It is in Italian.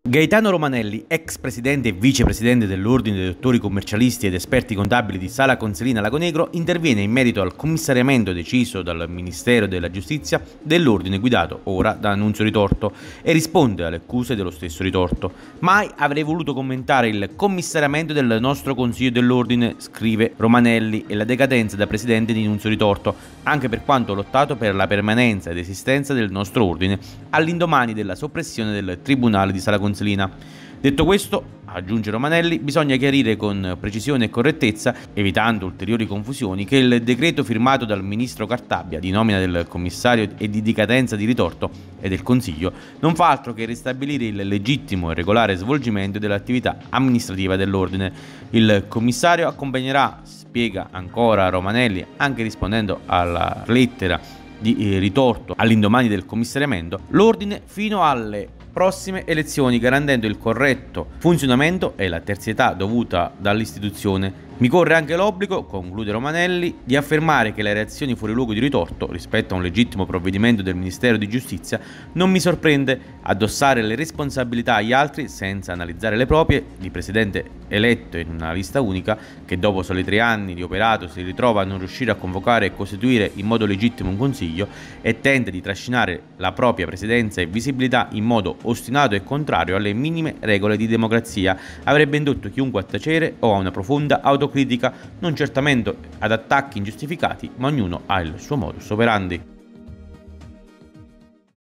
Gaetano Romanelli, ex presidente e vicepresidente dell'Ordine dei dottori commercialisti ed esperti contabili di Sala Consilina Lagonegro, interviene in merito al commissariamento deciso dal Ministero della Giustizia dell'Ordine guidato ora da Annunzio Ritorto e risponde alle accuse dello stesso Ritorto. Mai avrei voluto commentare il commissariamento del nostro Consiglio dell'Ordine, scrive Romanelli, e la decadenza da presidente di Annunzio Ritorto, anche per quanto ho lottato per la permanenza ed esistenza del nostro Ordine all'indomani della soppressione del Tribunale di Sala Consilina Consilina. Detto questo, aggiunge Romanelli, bisogna chiarire con precisione e correttezza, evitando ulteriori confusioni, che il decreto firmato dal ministro Cartabia di nomina del commissario e di decadenza di ritorto e del Consiglio non fa altro che ristabilire il legittimo e regolare svolgimento dell'attività amministrativa dell'Ordine. Il commissario accompagnerà, spiega ancora Romanelli, anche rispondendo alla lettera di eh, ritorto all'indomani del commissariamento, l'ordine fino alle prossime elezioni garantendo il corretto funzionamento e la terzietà dovuta dall'istituzione mi corre anche l'obbligo, conclude Romanelli, di affermare che le reazioni fuori luogo di ritorto rispetto a un legittimo provvedimento del Ministero di Giustizia non mi sorprende addossare le responsabilità agli altri senza analizzare le proprie di presidente eletto in una lista unica che dopo soli tre anni di operato si ritrova a non riuscire a convocare e costituire in modo legittimo un consiglio e tende di trascinare la propria presidenza e visibilità in modo ostinato e contrario alle minime regole di democrazia, avrebbe indotto chiunque a tacere o a una profonda autocrazia autocritica, non certamente ad attacchi ingiustificati, ma ognuno ha il suo modus operandi.